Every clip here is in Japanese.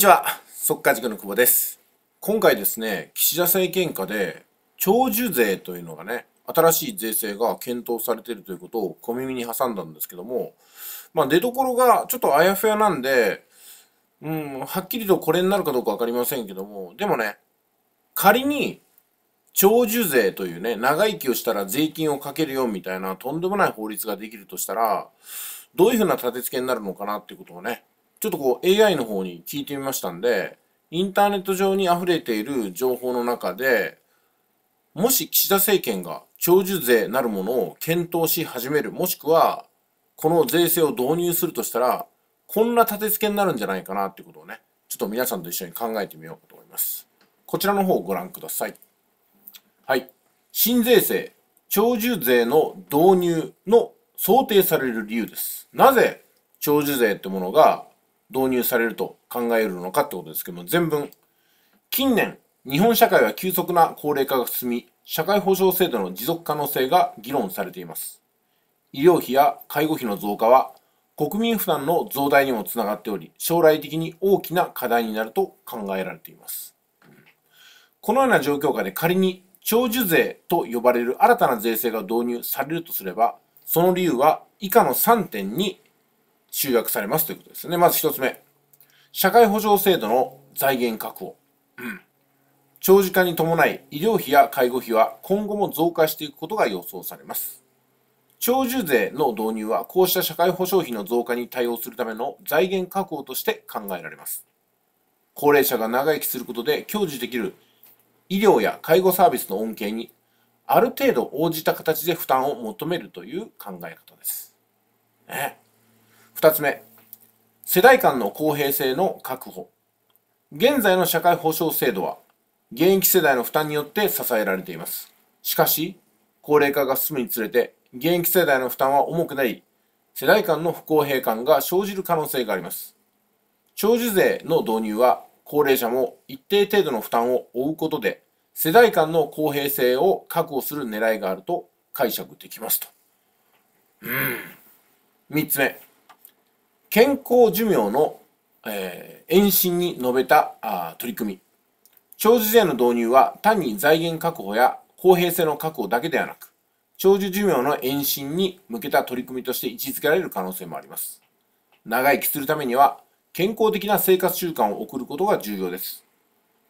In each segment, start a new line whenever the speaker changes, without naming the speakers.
こんにちは速稼塾の久保です今回ですね岸田政権下で長寿税というのがね新しい税制が検討されているということを小耳に挟んだんですけどもまあ出どころがちょっとあやふやなんでうんはっきりとこれになるかどうか分かりませんけどもでもね仮に長寿税というね長生きをしたら税金をかけるよみたいなとんでもない法律ができるとしたらどういうふうな立て付けになるのかなっていうことをねちょっとこう AI の方に聞いてみましたんで、インターネット上に溢れている情報の中で、もし岸田政権が長寿税なるものを検討し始める、もしくは、この税制を導入するとしたら、こんな立て付けになるんじゃないかなっていうことをね、ちょっと皆さんと一緒に考えてみようと思います。こちらの方をご覧ください。はい。新税制、長寿税の導入の想定される理由です。なぜ長寿税ってものが導入されると考えるのかってことですけども、全文。近年、日本社会は急速な高齢化が進み、社会保障制度の持続可能性が議論されています。医療費や介護費の増加は、国民負担の増大にもつながっており、将来的に大きな課題になると考えられています。このような状況下で仮に長寿税と呼ばれる新たな税制が導入されるとすれば、その理由は以下の3点に集約されますということですね。まず一つ目。社会保障制度の財源確保。うん。長時間に伴い医療費や介護費は今後も増加していくことが予想されます。長寿税の導入はこうした社会保障費の増加に対応するための財源確保として考えられます。高齢者が長生きすることで享受できる医療や介護サービスの恩恵にある程度応じた形で負担を求めるという考え方です。ね。2つ目、世代間の公平性の確保。現在の社会保障制度は、現役世代の負担によって支えられています。しかし、高齢化が進むにつれて、現役世代の負担は重くなり、世代間の不公平感が生じる可能性があります。長寿税の導入は、高齢者も一定程度の負担を負うことで、世代間の公平性を確保する狙いがあると解釈できますと。うん。3つ目。健康寿命の、えー、延伸に述べたあ取り組み。長寿税の導入は単に財源確保や公平性の確保だけではなく、長寿寿命の延伸に向けた取り組みとして位置づけられる可能性もあります。長生きするためには、健康的な生活習慣を送ることが重要です。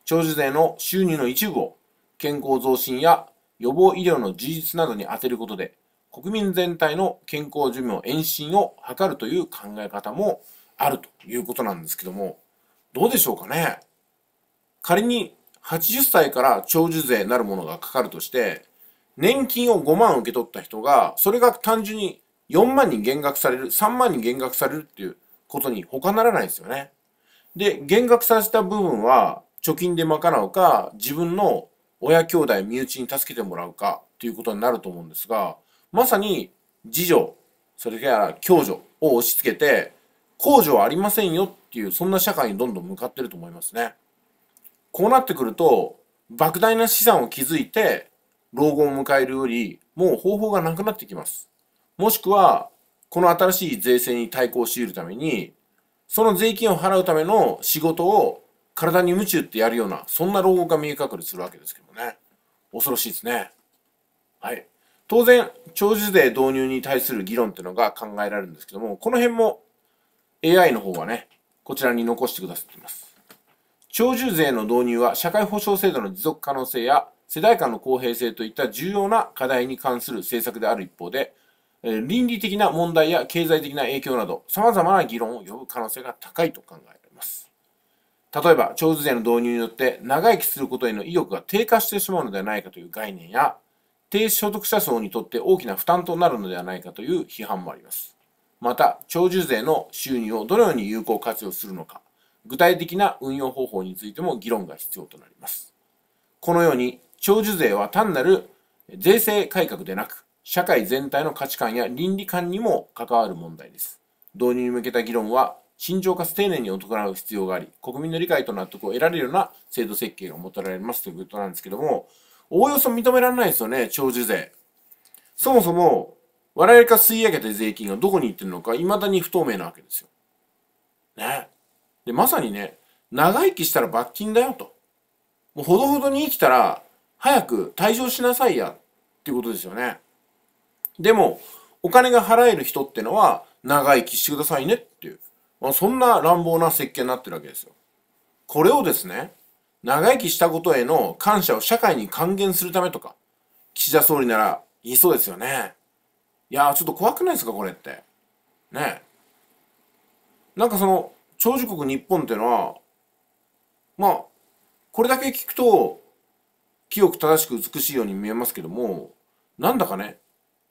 長寿税の収入の一部を健康増進や予防医療の充実などに充てることで、国民全体の健康寿命延伸を図るという考え方もあるということなんですけども、どうでしょうかね仮に80歳から長寿税なるものがかかるとして、年金を5万受け取った人が、それが単純に4万に減額される、3万に減額されるっていうことに他ならないですよね。で、減額させた部分は貯金で賄うか、自分の親兄弟身内に助けてもらうかということになると思うんですが、まさに次女、それから共助を押し付けて、公助はありませんよっていう、そんな社会にどんどん向かってると思いますね。こうなってくると、莫大な資産を築いて、老後を迎えるより、もう方法がなくなってきます。もしくは、この新しい税制に対抗し得るために、その税金を払うための仕事を体に夢中ってやるような、そんな老後が見え隠れするわけですけどね。恐ろしいですね。はい。当然、長寿税導入に対する議論っていうのが考えられるんですけども、この辺も AI の方はね、こちらに残してくださっています。長寿税の導入は社会保障制度の持続可能性や世代間の公平性といった重要な課題に関する政策である一方で、倫理的な問題や経済的な影響など、様々な議論を呼ぶ可能性が高いと考えられます。例えば、長寿税の導入によって長生きすることへの意欲が低下してしまうのではないかという概念や、低所得者層にとって大きな負担となるのではないかという批判もあります。また、長寿税の収入をどのように有効活用するのか、具体的な運用方法についても議論が必要となります。このように、長寿税は単なる税制改革でなく、社会全体の価値観や倫理観にも関わる問題です。導入に向けた議論は、慎重かつ丁寧に行う必要があり、国民の理解と納得を得られるような制度設計が求められますということなんですけども、おおよそ認められないですよね、長寿税。そもそも、我々が吸い上げた税金がどこに行ってるのか、未だに不透明なわけですよ。ね。で、まさにね、長生きしたら罰金だよと。もうほどほどに生きたら、早く退場しなさいや、っていうことですよね。でも、お金が払える人ってのは、長生きしてくださいねっていう。まあ、そんな乱暴な設計になってるわけですよ。これをですね、長生きしたことへの感謝を社会に還元するためとか、岸田総理なら言いそうですよね。いやー、ちょっと怖くないですか、これって。ねえ。なんかその、長寿国日本っていうのは、まあ、これだけ聞くと、清く正しく美しいように見えますけども、なんだかね、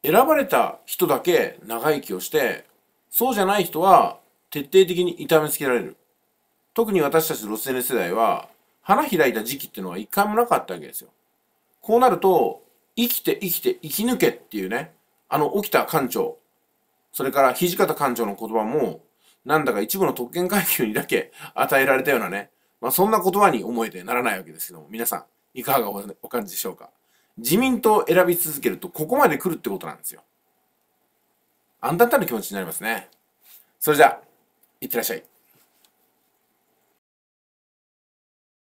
選ばれた人だけ長生きをして、そうじゃない人は徹底的に痛めつけられる。特に私たちロスエネ世代は、花開いた時期っていうのは一回もなかったわけですよ。こうなると、生きて生きて生き抜けっていうね、あの、沖田館長、それから土方館長の言葉も、なんだか一部の特権階級にだけ 与えられたようなね、まあそんな言葉に思えてならないわけですけども、皆さん、いかがお感じでしょうか。自民党を選び続けると、ここまで来るってことなんですよ。あんたんたの気持ちになりますね。それじゃあ、いってらっしゃい。